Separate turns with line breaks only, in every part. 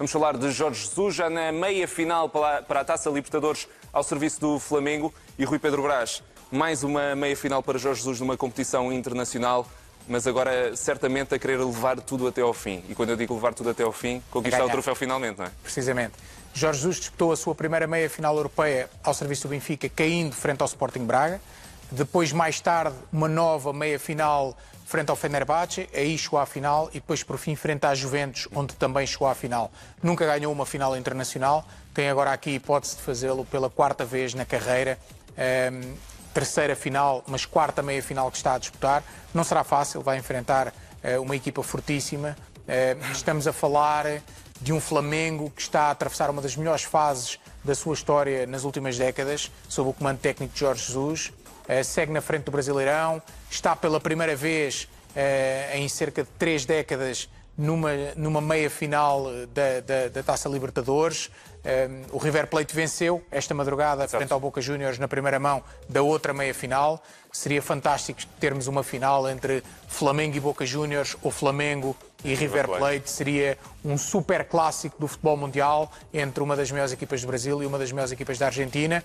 Vamos falar de Jorge Jesus, já na meia-final para a Taça Libertadores ao serviço do Flamengo e Rui Pedro Brás. Mais uma meia-final para Jorge Jesus numa competição internacional, mas agora certamente a querer levar tudo até ao fim. E quando eu digo levar tudo até ao fim, conquistar o troféu finalmente, não é?
Precisamente. Jorge Jesus disputou a sua primeira meia-final europeia ao serviço do Benfica, caindo frente ao Sporting Braga. Depois, mais tarde, uma nova meia-final frente ao Fenerbahçe, aí chegou à final e depois, por fim, frente à Juventus, onde também chegou à final. Nunca ganhou uma final internacional, tem agora aqui a hipótese de fazê-lo pela quarta vez na carreira. Um, ehm, terceira final, mas quarta meia-final que está a disputar. Não será fácil, vai enfrentar uh, uma equipa fortíssima. Uh, estamos a falar de um Flamengo que está a atravessar uma das melhores fases da sua história nas últimas décadas, sob o comando técnico de Jorge Jesus. Eh, segue na frente do Brasileirão, está pela primeira vez eh, em cerca de três décadas numa, numa meia final eh, da, da, da Taça Libertadores. Um, o River Plate venceu esta madrugada frente ao Boca Juniors na primeira mão da outra meia final. Seria fantástico termos uma final entre Flamengo e Boca Juniors ou Flamengo e River Plate. Seria um super clássico do futebol mundial entre uma das melhores equipas do Brasil e uma das melhores equipas da Argentina.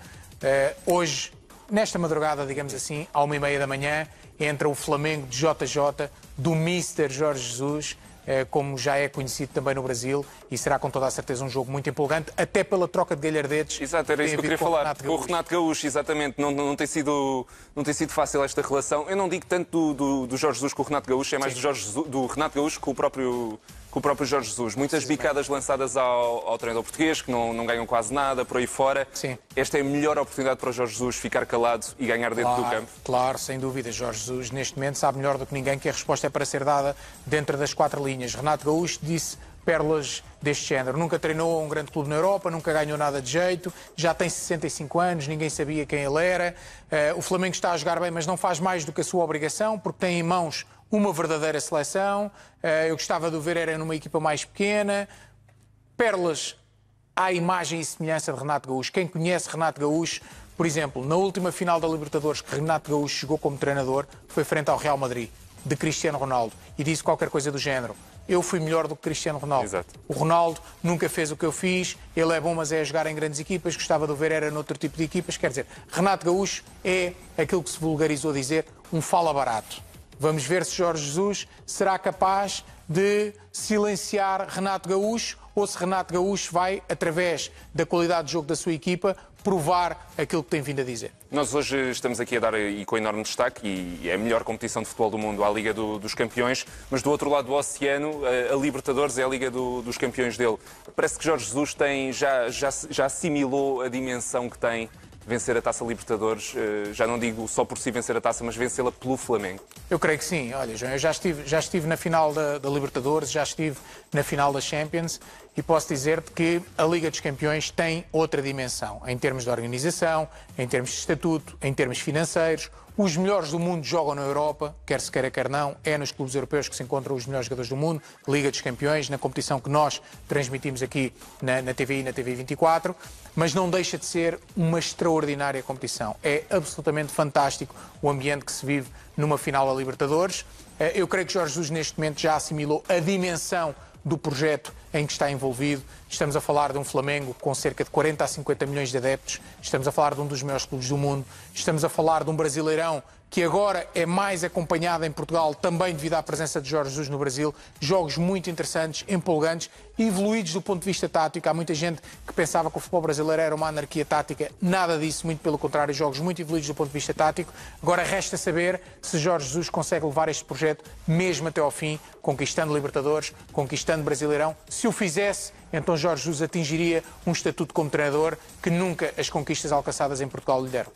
Uh, hoje Nesta madrugada, digamos assim, à uma e meia da manhã, entra o Flamengo de JJ, do Mister Jorge Jesus, eh, como já é conhecido também no Brasil, e será com toda a certeza um jogo muito empolgante, até pela troca de galhardetes. Exato, era isso que eu queria falar. Renato o Renato
Gaúcho, exatamente, não, não, tem sido, não tem sido fácil esta relação. Eu não digo tanto do, do, do Jorge Jesus com o Renato Gaúcho, é mais do, Jorge, do Renato Gaúcho com o próprio com o próprio Jorge Jesus. Muitas bicadas lançadas ao, ao treinador português, que não, não ganham quase nada, por aí fora. Sim. Esta é a melhor oportunidade para o Jorge Jesus ficar calado e ganhar dentro claro, do campo.
Claro, sem dúvida. Jorge Jesus, neste momento, sabe melhor do que ninguém que a resposta é para ser dada dentro das quatro linhas. Renato Gaúcho disse pérolas deste género. Nunca treinou a um grande clube na Europa, nunca ganhou nada de jeito, já tem 65 anos, ninguém sabia quem ele era. Eh, o Flamengo está a jogar bem, mas não faz mais do que a sua obrigação, porque tem em mãos uma verdadeira seleção. Eh, eu gostava de o ver era numa equipa mais pequena. Perlas à imagem e semelhança de Renato Gaúcho. Quem conhece Renato Gaúcho, por exemplo, na última final da Libertadores, que Renato Gaúcho chegou como treinador, foi frente ao Real Madrid, de Cristiano Ronaldo, e disse qualquer coisa do género. Eu fui melhor do que Cristiano Ronaldo. Exato. O Ronaldo nunca fez o que eu fiz, ele é bom, mas é a jogar em grandes equipas, gostava de o ver, era noutro tipo de equipas. Quer dizer, Renato Gaúcho é aquilo que se vulgarizou dizer, um fala barato. Vamos ver se Jorge Jesus será capaz de silenciar Renato Gaúcho ou se Renato Gaúcho vai, através da qualidade de jogo da sua equipa, provar aquilo que tem vindo a dizer.
Nós hoje estamos aqui a dar, e com enorme destaque, e é a melhor competição de futebol do mundo, a Liga do, dos Campeões, mas do outro lado do oceano, a, Libertadores é a Liga do, dos Campeões dele. Parece que Jorge Jesus tem, já, já, já assimilou a dimensão que tem vencer a Taça Libertadores, eh, já não digo só por si vencer a Taça, mas vencê-la pelo Flamengo?
Eu creio que sim. Olha, João, eu já estive, já estive na final da, da Libertadores, já estive na final da Champions e posso dizer-te que a Liga dos Campeões tem outra dimensão, em termos de organização, em termos de estatuto, em termos financeiros. Os melhores do mundo jogam na Europa, quer se queira, quer não. É nos clubes europeus que se encontram os melhores jogadores do mundo, Liga dos Campeões, na competição que nós transmitimos aqui na, na TVI, na TV 24. Mas não deixa de ser uma extraordinária competição. É absolutamente fantástico o ambiente que se vive numa final a Libertadores. Eh, eu creio que Jorge Jesus, neste momento, já assimilou a dimensão do projeto em que está envolvido. Estamos a falar de um Flamengo com cerca de 40 a 50 milhões de adeptos, estamos a falar de um dos maiores clubes do mundo, estamos a falar de um Brasileirão que agora é mais acompanhada em Portugal, também devido à presença de Jorge Jesus no Brasil. Jogos muito interessantes, empolgantes, evoluídos do ponto de vista tático. Há muita gente que pensava que o futebol brasileiro era uma anarquia tática. Nada disso, muito pelo contrário, jogos muito evoluídos do ponto de vista tático. Agora resta saber se Jorge Jesus consegue levar este projeto mesmo até ao fim, conquistando Libertadores, conquistando Brasileirão. Se o fizesse, então Jorge Jesus atingiria um estatuto como treinador que nunca as conquistas alcançadas em Portugal lhe deram.